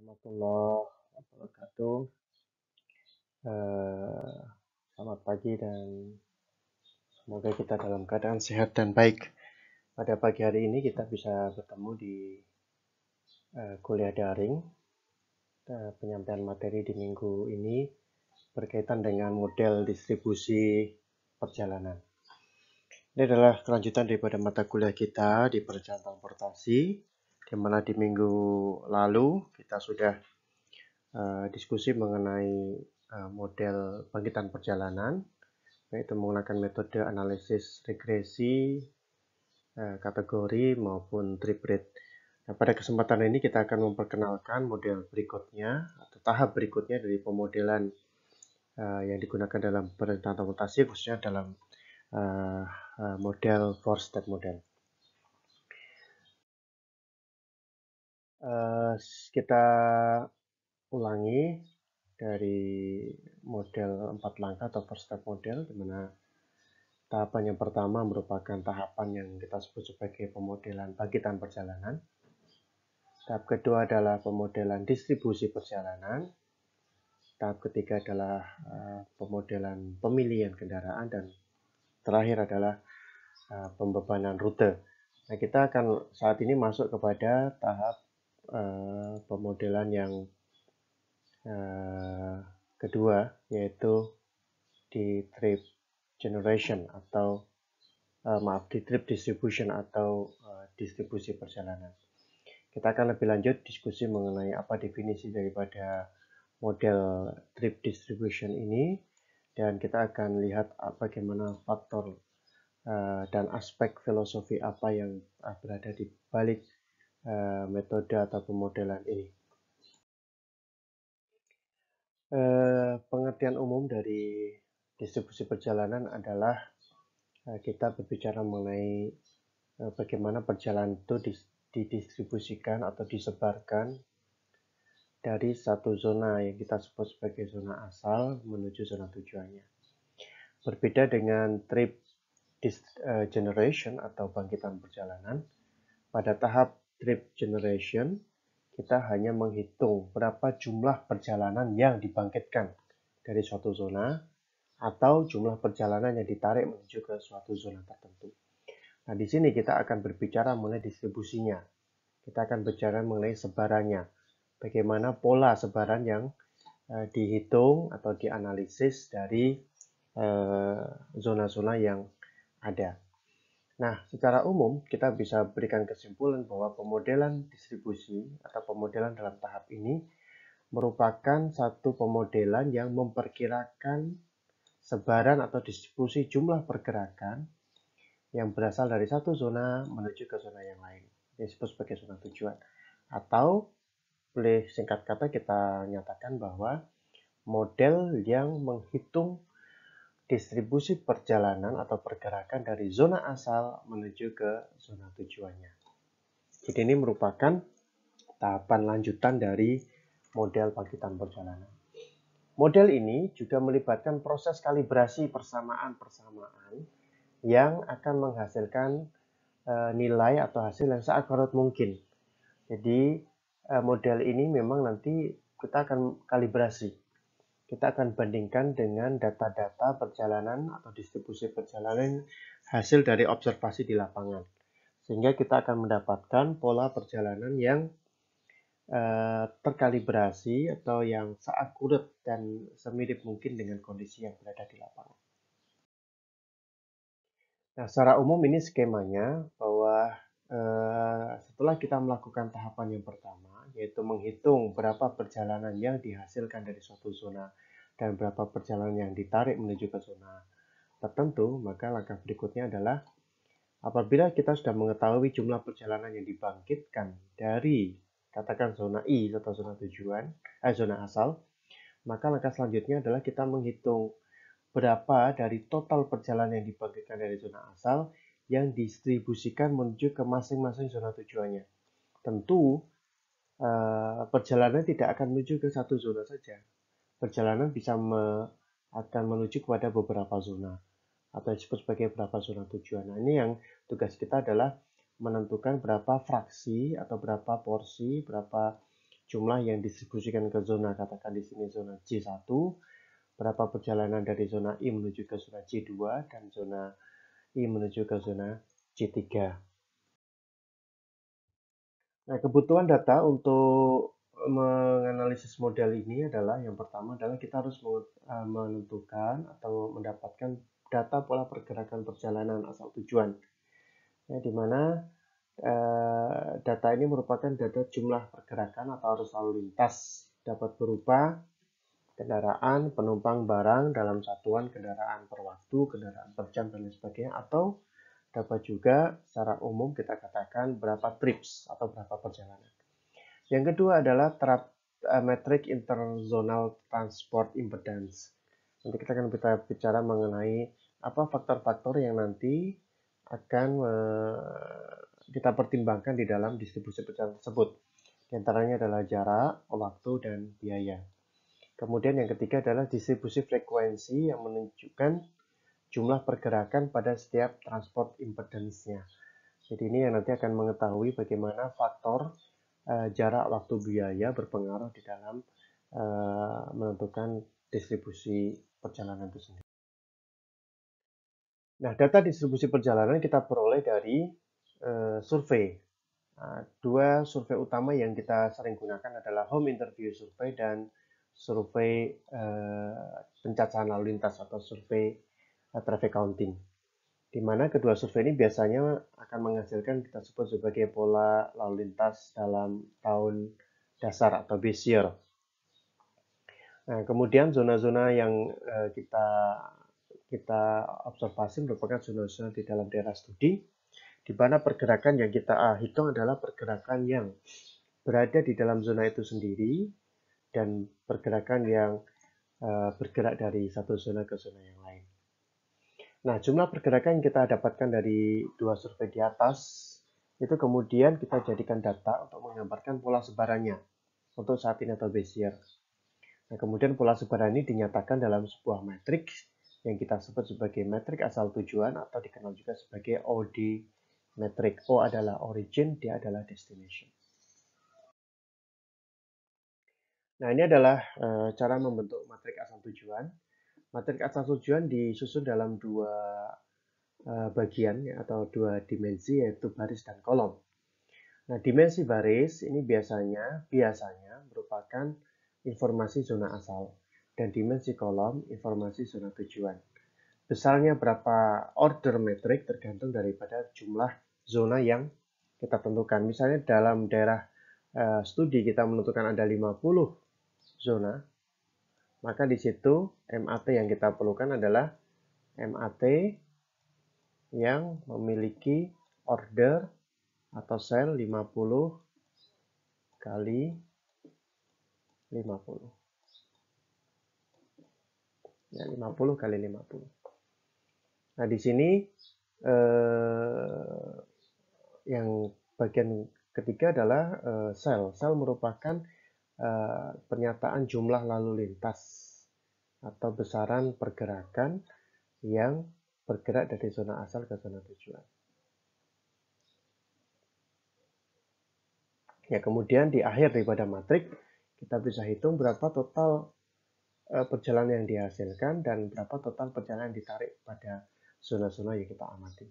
warahmatullahi wabarakatuh. Eh, selamat pagi dan semoga kita dalam keadaan sehat dan baik. Pada pagi hari ini kita bisa bertemu di eh, kuliah daring. Eh, penyampaian materi di minggu ini berkaitan dengan model distribusi perjalanan. Ini adalah kelanjutan daripada mata kuliah kita di perjalanan transportasi dimana di minggu lalu kita sudah uh, diskusi mengenai uh, model bangkitan perjalanan yaitu menggunakan metode analisis regresi uh, kategori maupun trip rate. Nah, pada kesempatan ini kita akan memperkenalkan model berikutnya atau tahap berikutnya dari pemodelan uh, yang digunakan dalam perencanaan transportasi khususnya dalam uh, model four step model. uh, kita ulangi dari model empat langkah atau first step model di mana tahapan yang pertama merupakan tahapan yang kita sebut sebagai pemodelan bagitan perjalanan. Tahap kedua adalah pemodelan distribusi perjalanan. Tahap ketiga adalah uh, pemodelan pemilihan kendaraan dan terakhir adalah uh, pembebanan rute. Nah, kita akan saat ini masuk kepada tahap Eh, pemodelan yang uh, kedua yaitu di trip generation atau uh, maaf di trip distribution atau uh, distribusi perjalanan. Kita akan lebih lanjut diskusi mengenai apa definisi daripada model trip distribution ini dan kita akan lihat bagaimana faktor uh, dan aspek filosofi apa yang berada di balik Eh, metode atau pemodelan ini. Eh, pengertian umum dari distribusi perjalanan adalah eh, kita berbicara mengenai bagaimana perjalanan itu didistribusikan atau disebarkan dari satu zona yang kita sebut sebagai zona asal menuju zona tujuannya. Berbeda dengan trip generation atau bangkitan perjalanan, pada tahap trip generation, kita hanya menghitung berapa jumlah perjalanan yang dibangkitkan dari suatu zona atau jumlah perjalanan yang ditarik menuju ke suatu zona tertentu. Nah, di sini kita akan berbicara mengenai distribusinya. Kita akan berbicara mengenai sebarannya. Bagaimana pola sebaran yang eh, dihitung atau dianalisis dari eh, zona-zona eh, zona -zona yang ada. Nah, secara umum kita bisa berikan kesimpulan bahwa pemodelan distribusi atau pemodelan dalam tahap ini merupakan satu pemodelan yang memperkirakan sebaran atau distribusi jumlah pergerakan yang berasal dari satu zona menuju ke zona yang lain, disebut sebagai zona tujuan. Atau boleh singkat kata kita nyatakan bahwa model yang menghitung distribusi perjalanan atau pergerakan dari zona asal menuju ke zona tujuannya. Jadi ini merupakan tahapan lanjutan dari model bangkitan perjalanan. Model ini juga melibatkan proses kalibrasi persamaan-persamaan yang akan menghasilkan eh, nilai atau hasil yang seakurat mungkin. Jadi eh, model ini memang nanti kita akan kalibrasi kita akan bandingkan dengan data-data perjalanan atau distribusi perjalanan hasil dari observasi di lapangan. Sehingga kita akan mendapatkan pola perjalanan yang eh, terkalibrasi atau yang saat seakurat dan semirip mungkin dengan kondisi yang berada di lapangan. Nah, secara umum ini skemanya bahwa eh, setelah kita melakukan tahapan yang pertama, yaitu menghitung berapa perjalanan yang dihasilkan dari suatu zona dan berapa perjalanan yang ditarik menuju ke zona tertentu, maka langkah berikutnya adalah apabila kita sudah mengetahui jumlah perjalanan yang dibangkitkan dari katakan zona I atau zona tujuan, eh, zona asal, maka langkah selanjutnya adalah kita menghitung berapa dari total perjalanan yang dibangkitkan dari zona asal yang distribusikan menuju ke masing-masing zona tujuannya. Tentu eh, perjalanan tidak akan menuju ke satu zona saja, perjalanan bisa me, akan menuju kepada beberapa zona atau disebut sebagai beberapa zona tujuan. Nah, ini yang tugas kita adalah menentukan berapa fraksi atau berapa porsi, berapa jumlah yang distribusikan ke zona. Katakan di sini zona C1, berapa perjalanan dari zona I menuju ke zona C2 dan zona I menuju ke zona C3. Nah, kebutuhan data untuk menganalisis model ini adalah yang pertama adalah kita harus e, menentukan atau mendapatkan data pola pergerakan perjalanan asal tujuan. Ya, di mana eh, data ini merupakan data jumlah pergerakan atau arus lalu lintas dapat berupa kendaraan, penumpang, barang dalam satuan kendaraan per waktu, kendaraan per jam dan lain sebagainya atau dapat juga secara umum kita katakan berapa trips atau berapa perjalanan. Yang kedua adalah terap, uh, metrik interzonal transport impedance. Nanti kita akan kita bicara mengenai apa faktor-faktor yang nanti akan uh, kita pertimbangkan di dalam distribusi pecahan tersebut. Di antaranya adalah jarak, waktu, dan biaya. Kemudian yang ketiga adalah distribusi frekuensi yang menunjukkan jumlah pergerakan pada setiap transport impedance-nya. Jadi ini yang nanti akan mengetahui bagaimana faktor Eh, jarak waktu biaya berpengaruh di dalam eh, menentukan distribusi perjalanan itu sendiri. Nah, data distribusi perjalanan kita peroleh dari eh, survei. Nah, dua survei utama yang kita sering gunakan adalah home interview survei dan survei pencacahan lalu lintas atau survei traffic counting di mana kedua survei ini biasanya akan menghasilkan kita sebut sebagai pola lalu lintas dalam tahun dasar atau base year. Nah, kemudian zona-zona yang eh, kita kita observasi merupakan zona-zona di dalam daerah studi, di mana pergerakan yang kita eh, hitung adalah pergerakan yang berada di dalam zona itu sendiri dan pergerakan yang eh, bergerak dari satu zona ke zona yang Nah, jumlah pergerakan yang kita dapatkan dari dua survei di atas itu kemudian kita jadikan data untuk menggambarkan pola sebarannya untuk saat ini atau Bezier. Nah, kemudian pola sebaran ini dinyatakan dalam sebuah matriks yang kita sebut sebagai matriks asal tujuan atau dikenal juga sebagai OD matriks. O adalah origin, D adalah destination. Nah, ini adalah eh, cara membentuk matriks asal tujuan. Materi asal tujuan disusun dalam dua eh, bagian atau dua dimensi yaitu baris dan kolom. Nah, dimensi baris ini biasanya biasanya merupakan informasi zona asal dan dimensi kolom informasi zona tujuan. Besarnya berapa order metrik tergantung daripada jumlah zona yang kita tentukan. Misalnya dalam daerah eh, studi kita menentukan ada 50 zona, maka di situ MAT yang kita perlukan adalah MAT yang memiliki order atau sel 50 kali 50. Ya, 50 kali 50. Nah, di sini eh, yang bagian ketiga adalah eh, sel. Sel merupakan Eh, pernyataan jumlah lalu lintas atau besaran pergerakan yang bergerak dari zona asal ke zona tujuan. Ya, kemudian di akhir daripada matrik, kita bisa hitung berapa total eh, perjalanan yang dihasilkan dan berapa total perjalanan yang ditarik pada zona-zona yang kita amati.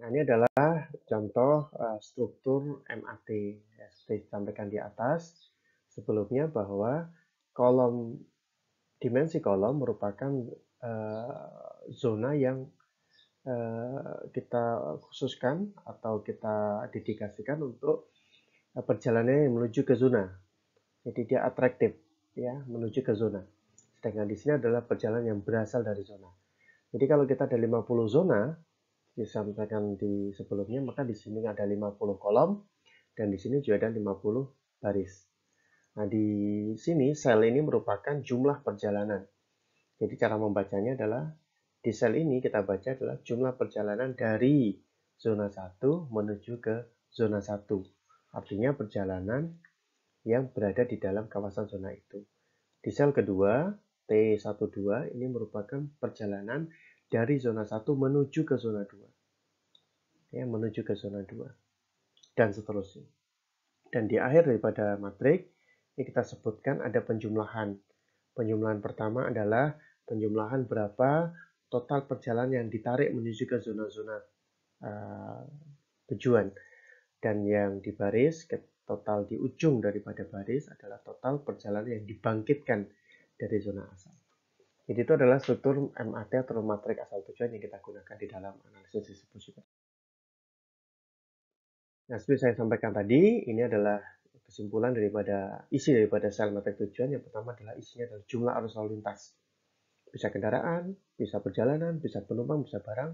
Nah, ini adalah contoh eh, struktur MAT ya, seperti disampaikan di atas sebelumnya bahwa kolom dimensi kolom merupakan eh, zona yang eh, kita khususkan atau kita dedikasikan untuk uh, perjalanannya yang menuju ke zona jadi dia atraktif ya menuju ke zona sedangkan di sini adalah perjalanan yang berasal dari zona jadi kalau kita ada 50 zona disampaikan di sebelumnya, maka di sini ada 50 kolom dan di sini juga ada 50 baris. Nah, di sini sel ini merupakan jumlah perjalanan. Jadi cara membacanya adalah di sel ini kita baca adalah jumlah perjalanan dari zona 1 menuju ke zona 1. Artinya perjalanan yang berada di dalam kawasan zona itu. Di sel kedua, T12 ini merupakan perjalanan dari zona 1 menuju ke zona 2. Ya, menuju ke zona 2. Dan seterusnya. Dan di akhir daripada matrik, ini kita sebutkan ada penjumlahan. Penjumlahan pertama adalah penjumlahan berapa total perjalanan yang ditarik menuju ke zona-zona uh, tujuan. Dan yang di baris, total di ujung daripada baris adalah total perjalanan yang dibangkitkan dari zona asal. Jadi itu adalah struktur MAT atau matrik asal tujuan yang kita gunakan di dalam analisis distribusi. Nah, seperti saya sampaikan tadi, ini adalah kesimpulan daripada isi daripada sel matrik tujuan. Yang pertama adalah isinya adalah jumlah arus lalu lintas. Bisa kendaraan, bisa perjalanan, bisa penumpang, bisa barang,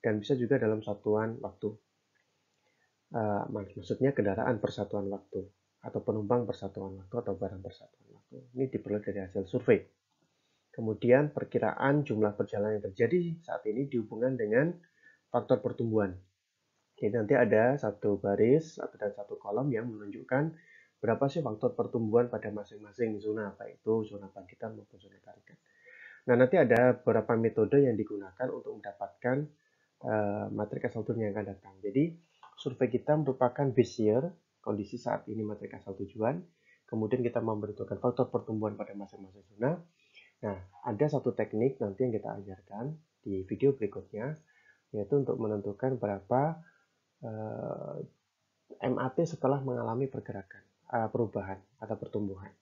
dan bisa juga dalam satuan waktu. Uh, maksudnya kendaraan persatuan waktu, atau penumpang persatuan waktu, atau barang persatuan waktu. Ini diperoleh dari hasil survei. Kemudian perkiraan jumlah perjalanan yang terjadi saat ini dihubungkan dengan faktor pertumbuhan. Jadi nanti ada satu baris atau dan satu kolom yang menunjukkan berapa sih faktor pertumbuhan pada masing-masing zona, apa itu zona bangkitan maupun zona tarikan. Nah, nanti ada beberapa metode yang digunakan untuk mendapatkan uh, eh, matriks asal tujuan yang akan datang. Jadi, survei kita merupakan base year, kondisi saat ini matrik asal tujuan, kemudian kita memperhitungkan faktor pertumbuhan pada masing-masing zona, Nah, ada satu teknik nanti yang kita ajarkan di video berikutnya, yaitu untuk menentukan berapa uh, eh, MAT setelah mengalami pergerakan, uh, perubahan atau pertumbuhan.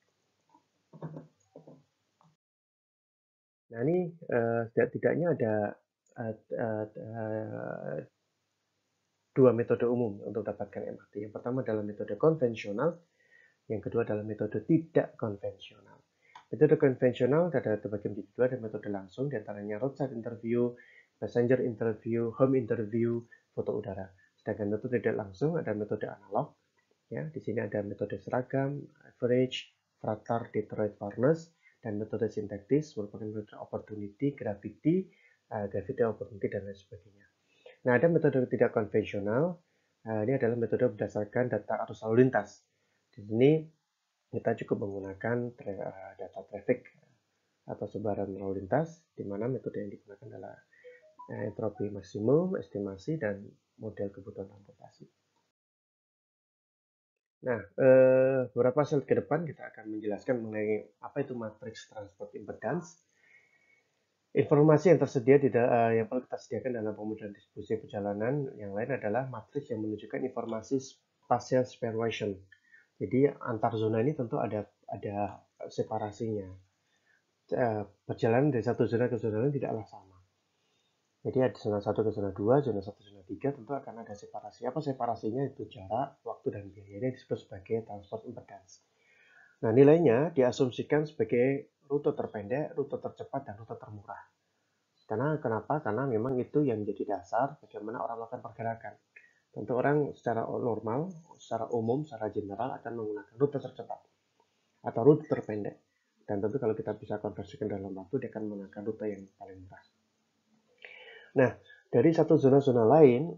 Nah, ini eh, uh, ada eh, dua metode umum untuk dapatkan MAT. Yang pertama adalah metode konvensional, yang kedua adalah metode tidak konvensional. Metode konvensional ada terbagi menjadi dua, dan metode langsung, diantaranya roadside interview, passenger interview, home interview, foto udara. Sedangkan metode tidak langsung ada metode analog, ya di sini ada metode seragam, average, fratar, Detroit Fairness, dan metode sintaktis merupakan metode opportunity, gravity, uh, gravity opportunity dan lain sebagainya. Nah ada metode tidak konvensional, uh, ini adalah metode berdasarkan data arus lalu lintas. Di sini kita cukup menggunakan tra eh, data traffic atau sebaran lalu lintas, di mana metode yang digunakan adalah eh, entropi maksimum, estimasi, dan model kebutuhan transportasi. Nah, eh, beberapa slide ke depan kita akan menjelaskan mengenai apa itu matriks transport impedance, Informasi yang tersedia di yang perlu kita sediakan dalam pemudaan distribusi perjalanan yang lain adalah matriks yang menunjukkan informasi spatial separation jadi antar zona ini tentu ada ada separasinya. Perjalanan dari satu zona ke zona lain tidaklah sama. Jadi ada zona satu ke zona dua, zona 1 zona tiga tentu akan ada separasi. Apa separasinya itu jarak, waktu, dan biaya. Ini disebut sebagai transport impedance. Nah nilainya diasumsikan sebagai rute terpendek, rute tercepat, dan rute termurah. Karena kenapa? Karena memang itu yang menjadi dasar bagaimana orang melakukan pergerakan. Tentu orang secara normal, secara umum, secara general akan menggunakan rute tercepat atau rute terpendek. Dan tentu kalau kita bisa konversikan dalam waktu, dia akan menggunakan rute yang paling murah. Nah, dari satu zona-zona lain,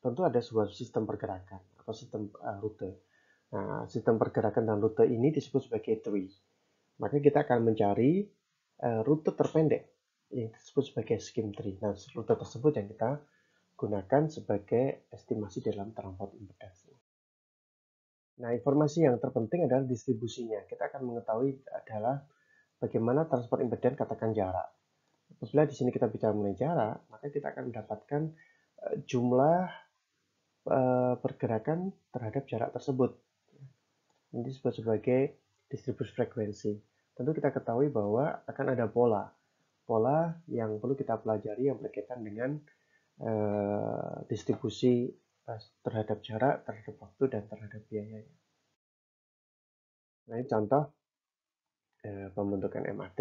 tentu ada sebuah sistem pergerakan atau sistem uh, rute. Nah, sistem pergerakan dan rute ini disebut sebagai tree. Maka kita akan mencari uh, rute terpendek yang disebut sebagai skim tree. Nah, rute tersebut yang kita gunakan sebagai estimasi dalam transport impedance. Nah, informasi yang terpenting adalah distribusinya. Kita akan mengetahui adalah bagaimana transport impedance katakan jarak. Apabila di sini kita bicara mengenai jarak, maka kita akan mendapatkan eh, jumlah eh, pergerakan terhadap jarak tersebut. Ini disebut sebagai distribusi frekuensi. Tentu kita ketahui bahwa akan ada pola. Pola yang perlu kita pelajari yang berkaitan dengan eh, distribusi terhadap jarak, terhadap waktu, dan terhadap biaya. Nah, ini contoh eh, pembentukan MRT.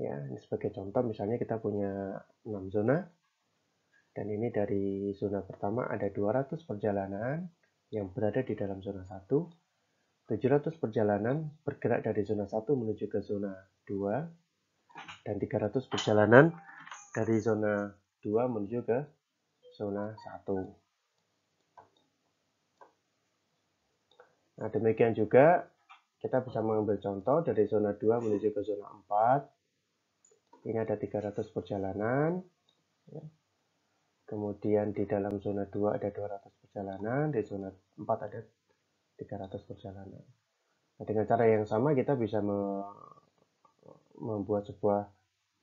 Ya, ini sebagai contoh misalnya kita punya 6 zona. Dan ini dari zona pertama ada 200 perjalanan yang berada di dalam zona 1. 700 perjalanan bergerak dari zona 1 menuju ke zona 2 dan 300 perjalanan dari zona 2 menuju ke zona 1. Nah, demikian juga kita bisa mengambil contoh dari zona 2 menuju ke zona 4. Ini ada 300 perjalanan. Ya. Kemudian di dalam zona 2 ada 200 perjalanan, di zona 4 ada 300 perjalanan. Nah, dengan cara yang sama kita bisa membuat sebuah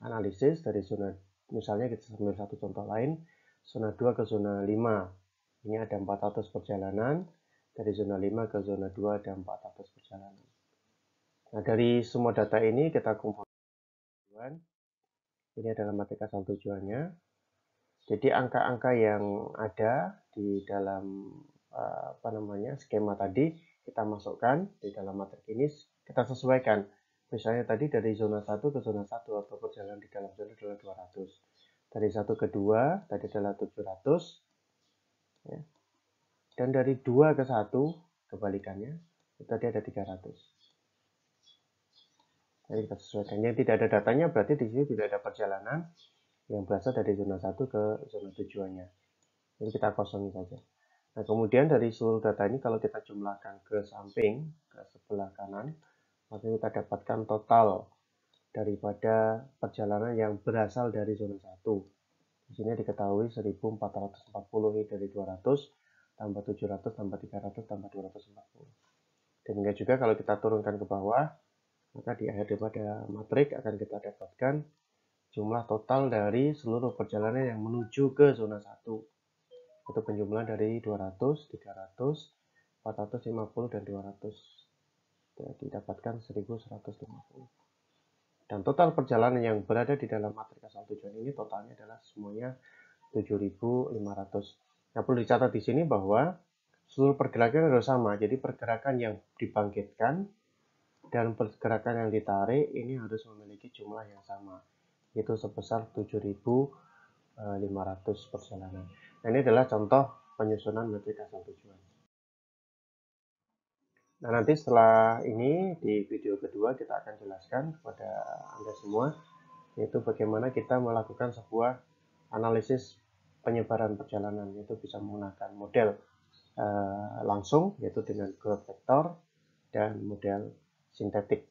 analisis dari zona Misalnya kita ambil satu contoh lain, zona 2 ke zona 5. Ini ada 400 perjalanan, dari zona 5 ke zona 2 ada 400 perjalanan. Nah, dari semua data ini kita kumpulkan. Ini adalah matematika asal tujuannya. Jadi angka-angka yang ada di dalam eh, apa namanya skema tadi kita masukkan di dalam materi ini kita sesuaikan misalnya tadi dari zona 1 ke zona 1 atau perjalanan di dalam zona adalah 200 dari 1 ke 2 tadi adalah 700 ya. dan dari 2 ke 1 kebalikannya itu tadi ada 300 jadi kita sesuaikan yang tidak ada datanya berarti di sini tidak ada perjalanan yang berasal dari zona 1 ke zona tujuannya jadi kita kosong saja nah kemudian dari seluruh data ini kalau kita jumlahkan ke samping ke sebelah kanan maka kita dapatkan total daripada perjalanan yang berasal dari zona 1. Di sini diketahui 1440 dari 200 tambah 700 tambah 300 tambah 240. Demikian juga kalau kita turunkan ke bawah, maka di akhir daripada matrik akan kita dapatkan jumlah total dari seluruh perjalanan yang menuju ke zona 1. Itu penjumlahan dari 200, 300, 450, dan 200 didapatkan 1150 dan total perjalanan yang berada di dalam matriks asal tujuan ini totalnya adalah semuanya 7.500 yang nah, perlu dicatat di sini bahwa seluruh pergerakan adalah sama jadi pergerakan yang dibangkitkan dan pergerakan yang ditarik ini harus memiliki jumlah yang sama yaitu sebesar 7.500 eh, perjalanan nah, ini adalah contoh penyusunan matriks asal tujuan Nah, nanti setelah ini di video kedua kita akan jelaskan kepada Anda semua yaitu bagaimana kita melakukan sebuah analisis penyebaran perjalanan yaitu bisa menggunakan model uh, langsung yaitu dengan growth vector dan model sintetik.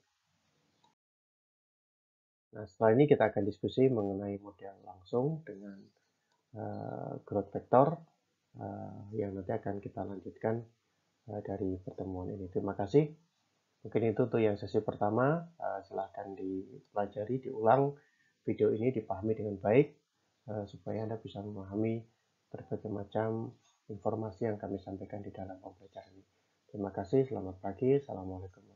Nah, setelah ini kita akan diskusi mengenai model langsung dengan uh, growth vector uh, yang nanti akan kita lanjutkan Eh, dari pertemuan ini. Terima kasih. Mungkin itu untuk yang sesi pertama. Eh, silahkan dipelajari, diulang video ini, dipahami dengan baik eh, supaya Anda bisa memahami berbagai macam informasi yang kami sampaikan di dalam pembelajaran ini. Terima kasih, selamat pagi, Assalamualaikum.